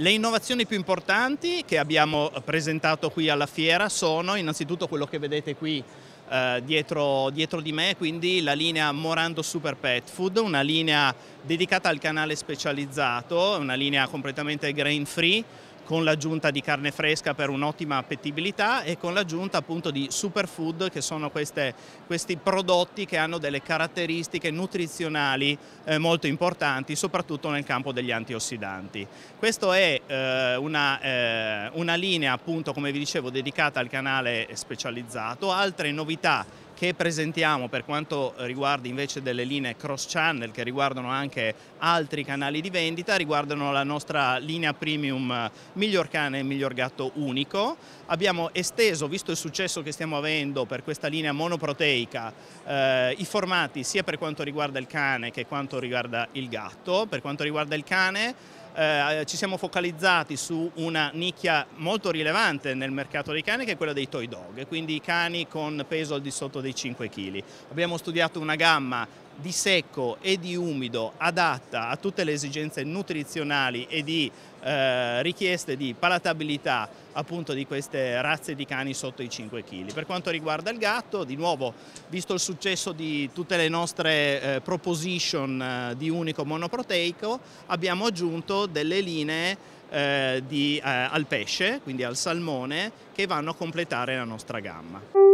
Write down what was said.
Le innovazioni più importanti che abbiamo presentato qui alla fiera sono innanzitutto quello che vedete qui eh, dietro, dietro, di me, quindi la linea Morando Super Pet Food, una linea dedicata al canale specializzato, una linea completamente grain free, con l'aggiunta di carne fresca per un'ottima appetibilità e con l'aggiunta appunto di superfood che sono queste, questi prodotti che hanno delle caratteristiche nutrizionali eh, molto importanti soprattutto nel campo degli antiossidanti. Questa è eh, una, eh, una linea appunto come vi dicevo dedicata al canale specializzato, altre novità che presentiamo per quanto riguarda invece delle linee cross channel che riguardano anche altri canali di vendita, riguardano la nostra linea premium eh, miglior cane e miglior gatto unico. Abbiamo esteso, visto il successo che stiamo avendo per questa linea monoproteica, eh, i formati sia per quanto riguarda il cane che quanto riguarda il gatto. Per quanto riguarda il cane eh, ci siamo focalizzati su una nicchia molto rilevante nel mercato dei cani che è quella dei toy dog, quindi i cani con peso al di sotto dei 5 kg. Abbiamo studiato una gamma di secco e di umido adatta a tutte le esigenze nutrizionali e di eh, richieste di palatabilità appunto di queste razze di cani sotto i 5 kg. Per quanto riguarda il gatto, di nuovo, visto il successo di tutte le nostre eh, proposition eh, di unico monoproteico, abbiamo aggiunto delle linee eh, di, eh, al pesce, quindi al salmone, che vanno a completare la nostra gamma.